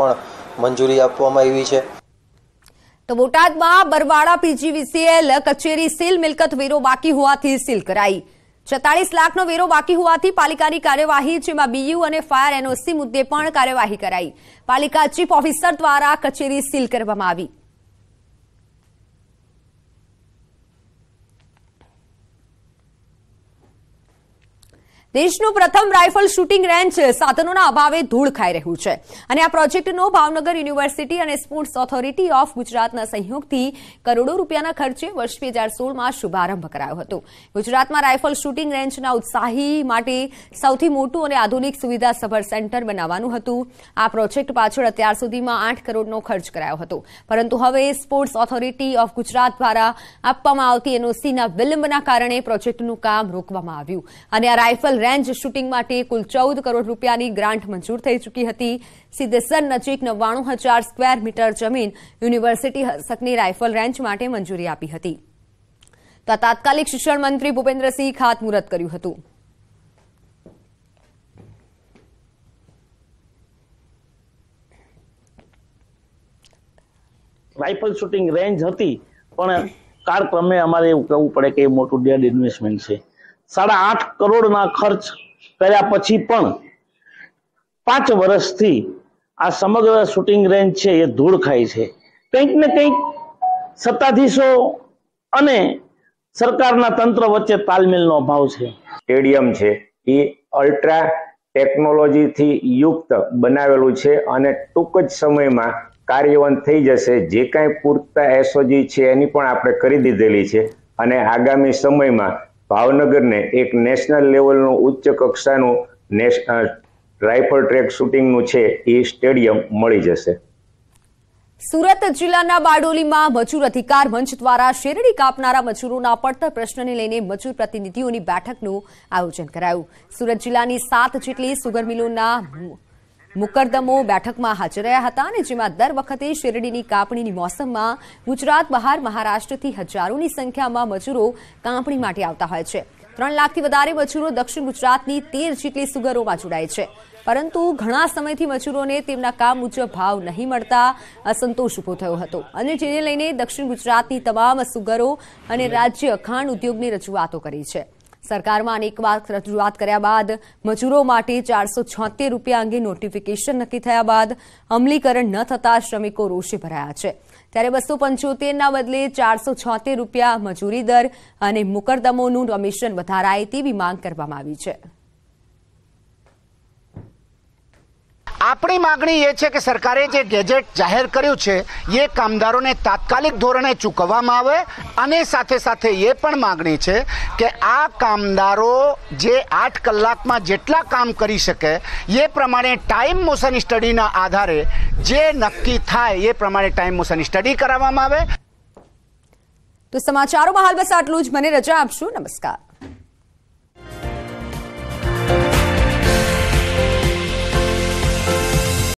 પણ મંજૂરી આપવામાં આવી છે તો બોટાદમાં બરવાડા પીજીવીસીએલ કચેરી સીલ મિલકત વેરો બાકી હોવાથી સીલ કરાઈ છતાળીસ લાખનો વેરો બાકી હોવાથી પાલિકાની કાર્યવાહી જેમાં બીયુ અને ફાયર એનઓસી મુદ્દે પણ કાર્યવાહી કરાઈ પાલિકા ચીફ ઓફિસર દ્વારા કચેરી સીલ કરવામાં આવી દેશનું પ્રથમ રાયફલ શૂટિંગ રેન્જ સાધનોના અભાવે ધૂળ ખાઈ રહ્યું છે અને આ પ્રોજેક્ટનો ભાવનગર યુનિવર્સિટી અને સ્પોર્ટ્સ ઓથોરિટી ઓફ ગુજરાતના સહયોગથી કરોડો રૂપિયાના ખર્ચે વર્ષ બે હજાર સોળમાં શુભારંભ કરાયો હતો ગુજરાતમાં રાયફલ શૂટિંગ રેન્જના ઉત્સાહી માટે સૌથી મોટું અને આધુનિક સુવિધા સુવિધાસભર સેન્ટર બનાવવાનું હતું આ પ્રોજેક્ટ પાછળ અત્યાર સુધીમાં આઠ કરોડનો ખર્ચ કરાયો હતો પરંતુ હવે સ્પોર્ટ્સ ઓથોરિટી ઓફ ગુજરાત દ્વારા આપવામાં આવતી એનઓસીના વિલંબના કારણે પ્રોજેક્ટનું કામ રોકવામાં આવ્યું અને આ રાઇફલ રેન્જ શૂટિંગ માટે કુલ ચૌદ કરોડ રૂપિયાની ગ્રાન્ટ મંજૂર થઈ ચૂકી હતી સિદ્ધેસર નજીક નવ્વાણું હજાર સ્ક્વેર મીટર જમીન યુનિવર્સિટી હસ્તકની રાઇફલ રેન્જ માટે મંજૂરી આપી હતી તો તાત્કાલિક શિક્ષણ મંત્રી ભૂપેન્દ્રસિંહ ખાતમુહૂર્ત કર્યું હતું રાઇફલ શૂટિંગ રેન્જ હતી પણ કાળક્રમે અમારે એવું કહેવું પડે કે મોટું ડેડ ઇન્વેસ્ટમેન્ટ છે સાડા આઠ કરોડના ખર્ચ કર્યા પછી પણ પાંચ વર્ષથી આ સમગ્ર શૂટિંગ રેન્જ છે એ ધૂળ ખાય છે કંઈક ને કંઈક સત્તાધીશો અને સરકારના તંત્ર વચ્ચે તાલમેલનો અભાવ છે સ્ટેડિયમ છે એ અલ્ટ્રા ટેકનોલોજીથી યુક્ત બનાવેલું છે અને ટૂંક જ સમયમાં કાર્યવંત થઈ જશે જે કાંઈ પૂરતા એસઓજી છે એની પણ આપણે કરી દીધેલી છે અને આગામી સમયમાં ભાવનગરને એક નેશનલ લેવલનું ઉચ્ચ કક્ષાનું નેશ રાઇફલ ટ્રેક શૂટિંગનું છે એ સ્ટેડિયમ મળી જશે સુરત જિલ્લાના બારડોલીમાં મજૂર અધિકાર મંચ દ્વારા શેરડી કાપનારા મજૂરોના પડતર પ્રશ્નને લઈને મજૂર પ્રતિનિધિઓની બેઠકનું આયોજન કરાયું સુરત જિલ્લાની સાત જેટલી સુગર મિલોના મુકદ્દમો બેઠકમાં હાજર રહ્યા હતા અને જેમાં દર વખતે શેરડીની કાપણીની મોસમમાં ગુજરાત બહાર મહારાષ્ટ્રથી હજારોની સંખ્યામાં મજૂરો કાપણી માટે આવતા હોય છે ત્રણ લાખથી વધારે મજૂરો દક્ષિણ ગુજરાતની તેર જેટલી સુગરોમાં જોડાય છે પરંતુ ઘણા સમયથી મજૂરોને તેમના કામ મુજબ ભાવ નહીં મળતા અસંતોષ ઉભો થયો હતો અને જેને લઈને દક્ષિણ ગુજરાતની તમામ સુગરો અને રાજ્ય ખાંડ ઉદ્યોગની રજૂઆતો કરી છે સરકારમાં અનેક વાર રજૂઆત કર્યા બાદ મજૂરો માટે ચારસો છોતેર રૂપિયા અંગે નોટિફિકેશન નક્કી થયા બાદ અમલીકરણ ન થતાં શ્રમિકો રોષે ભરાયા છે ત્યારે બસો પંચોતેરના બદલે ચારસો છોતેર રૂપિયા મજૂરી દર અને મુકરદમોનું કમિશન વધારાય તેવી માંગ કરવામાં આવી છે આપણી માગણી એ છે કે સરકારે જે ગેજેટ જાહેર કર્યું છે એ કામદારોને તાત્કાલિક ધોરણે ચૂકવવામાં આવે અને સાથે સાથે એ પણ માગણી છે કે આ કામદારો જે આઠ કલાકમાં જેટલા કામ કરી શકે એ પ્રમાણે ટાઈમ મોશન સ્ટડીના આધારે જે નક્કી થાય એ પ્રમાણે ટાઈમ મોશન સ્ટડી કરાવવામાં આવે તો સમાચારોમાં હાલ બસ આટલું જ મને રજા આપશું નમસ્કાર